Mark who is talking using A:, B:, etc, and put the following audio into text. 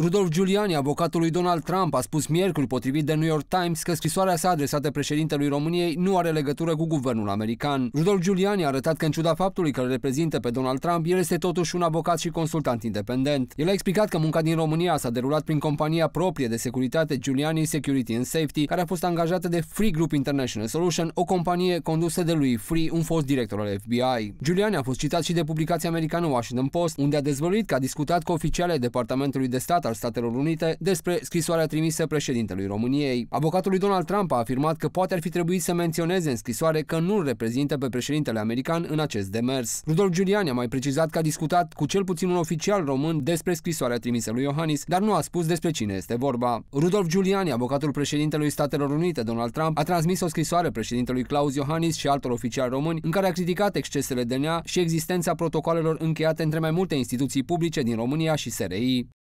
A: Rudolf Giuliani, avocatul lui Donald Trump, a spus miercuri, potrivit de New York Times, că scrisoarea sa adresată președintelui României nu are legătură cu guvernul american. Rudolf Giuliani a arătat că, în ciuda faptului că îl reprezintă pe Donald Trump, el este totuși un avocat și consultant independent. El a explicat că munca din România s-a derulat prin compania proprie de securitate Giuliani Security and Safety, care a fost angajată de Free Group International Solution, o companie condusă de lui Free, un fost director al FBI. Giuliani a fost citat și de publicația americană Washington Post, unde a dezvăluit că a discutat cu oficiale Departamentului de Stat al Statelor Unite despre scrisoarea trimisă președintelui României. Avocatul lui Donald Trump a afirmat că poate ar fi trebuit să menționeze în scrisoare că nu îl reprezintă pe președintele american în acest demers. Rudolf Giuliani a mai precizat că a discutat cu cel puțin un oficial român despre scrisoarea trimisă lui Iohannis, dar nu a spus despre cine este vorba. Rudolf Giuliani, avocatul președintelui Statelor Unite, Donald Trump, a transmis o scrisoare președintelui Claus Iohannis și altor oficiali români în care a criticat excesele de nea și existența protocolelor încheiate între mai multe instituții publice din România și SRI.